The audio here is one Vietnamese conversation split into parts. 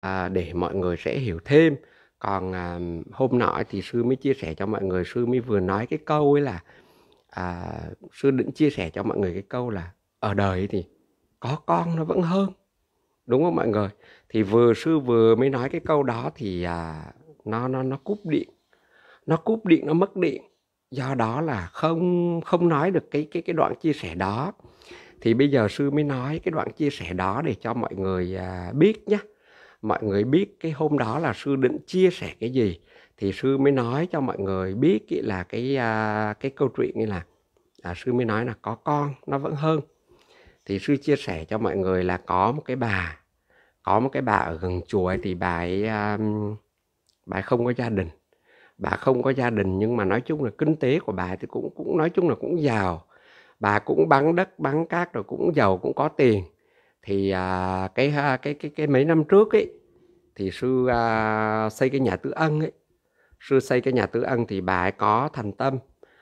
à, để mọi người sẽ hiểu thêm còn à, hôm nọ thì sư mới chia sẻ cho mọi người sư mới vừa nói cái câu ấy là à, sư định chia sẻ cho mọi người cái câu là ở đời thì có con nó vẫn hơn đúng không mọi người thì vừa sư vừa mới nói cái câu đó thì à, nó nó nó cúp điện nó cúp điện nó mất điện do đó là không không nói được cái cái cái đoạn chia sẻ đó thì bây giờ sư mới nói cái đoạn chia sẻ đó để cho mọi người à, biết nhé mọi người biết cái hôm đó là sư định chia sẻ cái gì thì sư mới nói cho mọi người biết là cái à, cái câu chuyện như là à, sư mới nói là có con nó vẫn hơn thì sư chia sẻ cho mọi người là có một cái bà có một cái bà ở gần chùa ấy, thì bà ấy à, bà ấy không có gia đình bà không có gia đình nhưng mà nói chung là kinh tế của bà thì cũng cũng nói chung là cũng giàu bà cũng bán đất bán cát rồi cũng giàu cũng có tiền thì à, cái à, cái cái cái mấy năm trước ấy thì sư uh, xây cái nhà tứ ân ấy sư xây cái nhà tứ ân thì bà ấy có thành tâm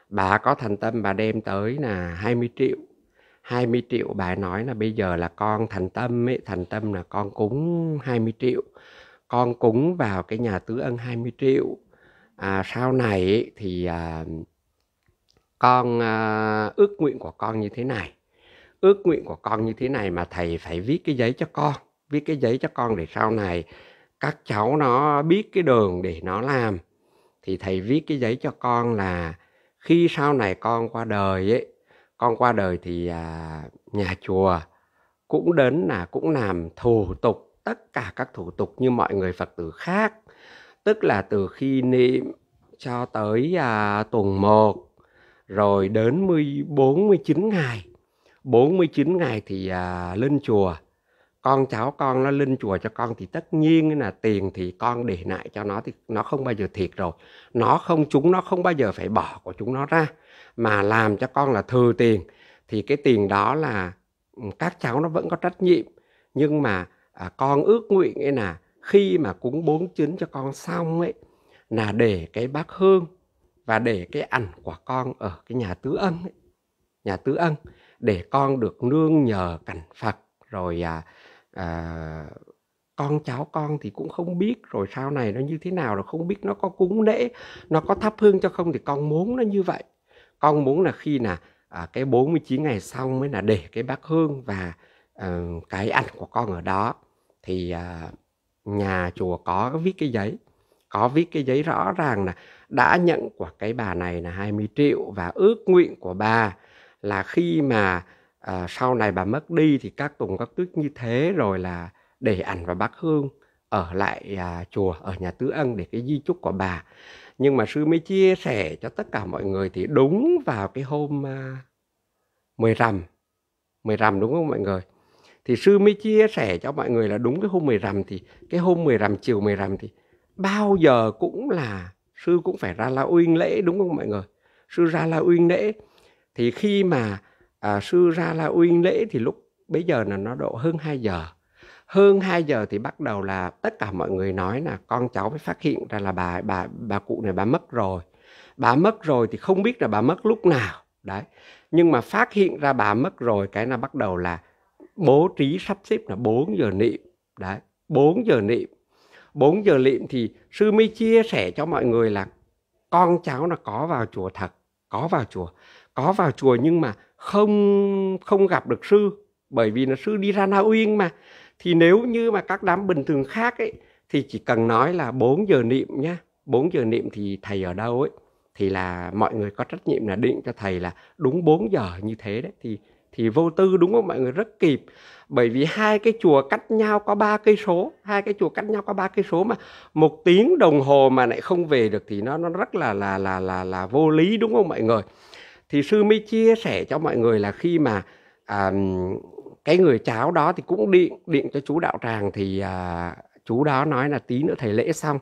bà có thành tâm bà đem tới là 20 triệu 20 triệu bà nói là bây giờ là con thành tâm ấy, thành tâm là con cúng 20 triệu. Con cúng vào cái nhà tứ ân 20 triệu. À, sau này ấy, thì à, con à, ước nguyện của con như thế này. Ước nguyện của con như thế này mà thầy phải viết cái giấy cho con. Viết cái giấy cho con để sau này các cháu nó biết cái đường để nó làm thì thầy viết cái giấy cho con là khi sau này con qua đời ấy con qua đời thì à, nhà chùa cũng đến là cũng làm thủ tục tất cả các thủ tục như mọi người phật tử khác tức là từ khi niệm cho tới à, tuần 1 rồi đến 40, 49 ngày 49 ngày thì à, lên chùa con cháu con nó linh chùa cho con thì tất nhiên là tiền thì con để lại cho nó thì nó không bao giờ thiệt rồi nó không chúng nó không bao giờ phải bỏ của chúng nó ra mà làm cho con là thừa tiền thì cái tiền đó là ừ, các cháu nó vẫn có trách nhiệm nhưng mà à, con ước nguyện ấy là khi mà cúng bốn chín cho con xong ấy là để cái bát hương và để cái ảnh của con ở cái nhà tứ ân ấy, nhà tứ ân để con được nương nhờ cảnh phật rồi à, à, con cháu con thì cũng không biết rồi sau này nó như thế nào rồi không biết nó có cúng lễ nó có thắp hương cho không thì con muốn nó như vậy con muốn là khi là à, cái 49 ngày xong mới là để cái bát hương và à, cái ảnh của con ở đó thì à, nhà chùa có viết cái giấy có viết cái giấy rõ ràng là đã nhận của cái bà này là 20 triệu và ước nguyện của bà là khi mà à, sau này bà mất đi thì các tùng các tước như thế rồi là để ảnh và bác hương ở lại à, chùa ở nhà tứ ân để cái di chúc của bà nhưng mà sư mới chia sẻ cho tất cả mọi người thì đúng vào cái hôm à, mười rằm mười rằm đúng không mọi người thì sư mới chia sẻ cho mọi người là đúng cái hôm mười rằm thì cái hôm mười rằm chiều mười rằm thì bao giờ cũng là sư cũng phải ra la uyên lễ đúng không mọi người sư ra la uyên lễ thì khi mà à, sư ra la uyên lễ thì lúc bấy giờ là nó độ hơn 2 giờ hơn 2 giờ thì bắt đầu là tất cả mọi người nói là con cháu mới phát hiện ra là bà bà bà cụ này bà mất rồi bà mất rồi thì không biết là bà mất lúc nào đấy nhưng mà phát hiện ra bà mất rồi cái là bắt đầu là bố trí sắp xếp là 4 giờ niệm đấy 4 giờ niệm 4 giờ niệm thì sư mới chia sẻ cho mọi người là con cháu là có vào chùa thật có vào chùa có vào chùa nhưng mà không không gặp được sư bởi vì là sư đi ra Na Uyên mà thì nếu như mà các đám bình thường khác ấy thì chỉ cần nói là 4 giờ niệm nhá 4 giờ niệm thì thầy ở đâu ấy thì là mọi người có trách nhiệm là định cho thầy là đúng 4 giờ như thế đấy thì thì vô tư đúng không mọi người rất kịp bởi vì hai cái chùa cách nhau có ba cây số hai cái chùa cách nhau có ba cây số mà một tiếng đồng hồ mà lại không về được thì nó nó rất là là là là là vô lý đúng không mọi người thì sư mới chia sẻ cho mọi người là khi mà à, cái người cháu đó thì cũng điện điện cho chú đạo tràng thì à, chú đó nói là tí nữa thầy lễ xong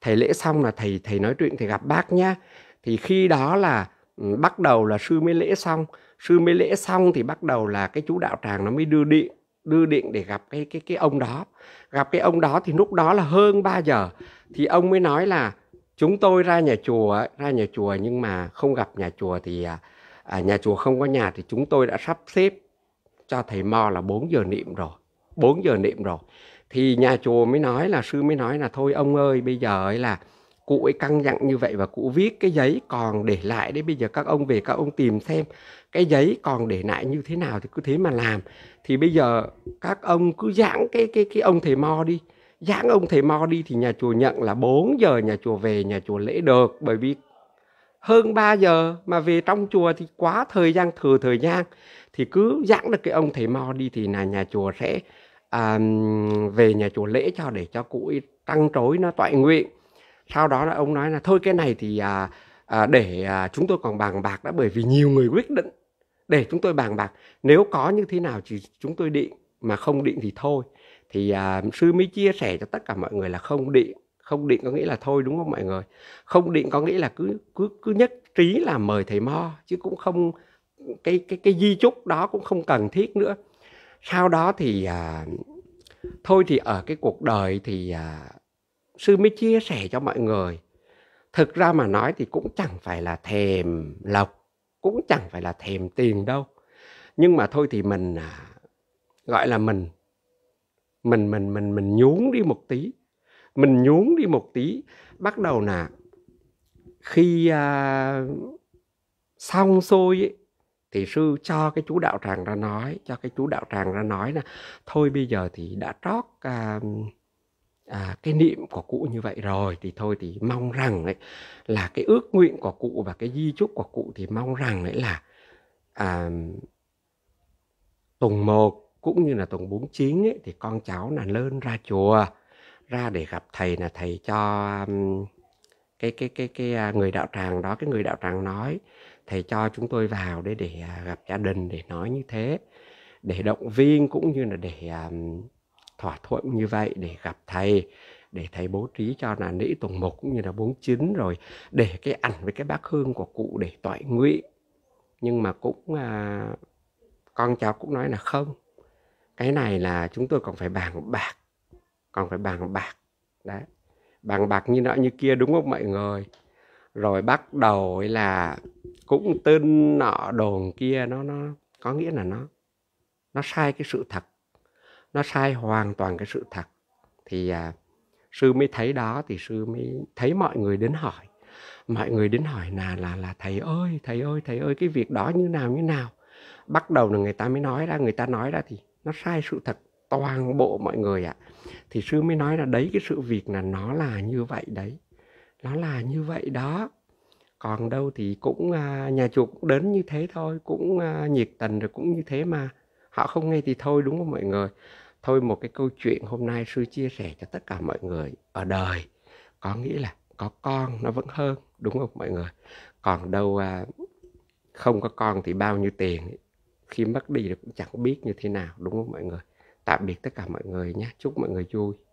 thầy lễ xong là thầy thầy nói chuyện thì gặp bác nhá thì khi đó là ừ, bắt đầu là sư mới lễ xong sư mới lễ xong thì bắt đầu là cái chú đạo tràng nó mới đưa điện đưa điện để gặp cái cái cái ông đó gặp cái ông đó thì lúc đó là hơn 3 giờ thì ông mới nói là chúng tôi ra nhà chùa ra nhà chùa nhưng mà không gặp nhà chùa thì à, à, nhà chùa không có nhà thì chúng tôi đã sắp xếp cho thầy mo là 4 giờ niệm rồi 4 giờ niệm rồi thì nhà chùa mới nói là sư mới nói là thôi ông ơi bây giờ ấy là cụ ấy căng dặn như vậy và cụ viết cái giấy còn để lại đấy bây giờ các ông về các ông tìm xem cái giấy còn để lại như thế nào thì cứ thế mà làm thì bây giờ các ông cứ giảng cái cái cái ông thầy mo đi dáng ông thầy mo đi thì nhà chùa nhận là 4 giờ nhà chùa về nhà chùa lễ được bởi vì hơn 3 giờ mà về trong chùa thì quá thời gian thừa thời gian thì cứ dặn được cái ông thầy mo đi thì là nhà chùa sẽ à, về nhà chùa lễ cho để cho cụ tăng trối nó toại nguyện sau đó là ông nói là thôi cái này thì à, à, để à, chúng tôi còn bàn bạc đã bởi vì nhiều người quyết định để chúng tôi bàn bạc nếu có như thế nào thì chúng tôi định mà không định thì thôi thì à, sư mới chia sẻ cho tất cả mọi người là không định không định có nghĩa là thôi đúng không mọi người không định có nghĩa là cứ cứ cứ nhất trí là mời thầy mo chứ cũng không cái cái cái di chúc đó cũng không cần thiết nữa sau đó thì à, thôi thì ở cái cuộc đời thì à, sư mới chia sẻ cho mọi người thực ra mà nói thì cũng chẳng phải là thèm lộc cũng chẳng phải là thèm tiền đâu nhưng mà thôi thì mình à, gọi là mình mình mình mình mình nhún đi một tí mình nhún đi một tí bắt đầu là khi à, xong xôi ấy, thì sư cho cái chú đạo tràng ra nói cho cái chú đạo tràng ra nói là thôi bây giờ thì đã trót à, à, cái niệm của cụ như vậy rồi thì thôi thì mong rằng ấy, là cái ước nguyện của cụ và cái di chúc của cụ thì mong rằng ấy là à, tùng một cũng như là tuần 49 ấy, thì con cháu là lên ra chùa ra để gặp thầy là thầy cho cái cái cái cái à, người đạo tràng đó cái người đạo tràng nói thầy cho chúng tôi vào để để à, gặp gia đình để nói như thế để động viên cũng như là để à, thỏa thuận như vậy để gặp thầy để thầy bố trí cho là nữ tuần mục cũng như là bốn chín rồi để cái ảnh với cái bác hương của cụ để toại nguyện nhưng mà cũng à, con cháu cũng nói là không cái này là chúng tôi còn phải bàn bạc còn phải bàn bạc đấy bàn bạc như nọ như kia đúng không mọi người rồi bắt đầu là cũng tin nọ đồn kia nó nó có nghĩa là nó nó sai cái sự thật nó sai hoàn toàn cái sự thật thì à, sư mới thấy đó thì sư mới thấy mọi người đến hỏi mọi người đến hỏi là là là thầy ơi thầy ơi thầy ơi cái việc đó như nào như nào bắt đầu là người ta mới nói ra người ta nói ra thì nó sai sự thật toàn bộ mọi người ạ à. thì sư mới nói là đấy cái sự việc là nó là như vậy đấy nó là như vậy đó còn đâu thì cũng à, nhà chùa cũng đến như thế thôi cũng à, nhiệt tình rồi cũng như thế mà họ không nghe thì thôi đúng không mọi người thôi một cái câu chuyện hôm nay sư chia sẻ cho tất cả mọi người ở đời có nghĩa là có con nó vẫn hơn đúng không mọi người còn đâu à, không có con thì bao nhiêu tiền khi mất đi thì cũng chẳng biết như thế nào đúng không mọi người tạm biệt tất cả mọi người nhé chúc mọi người vui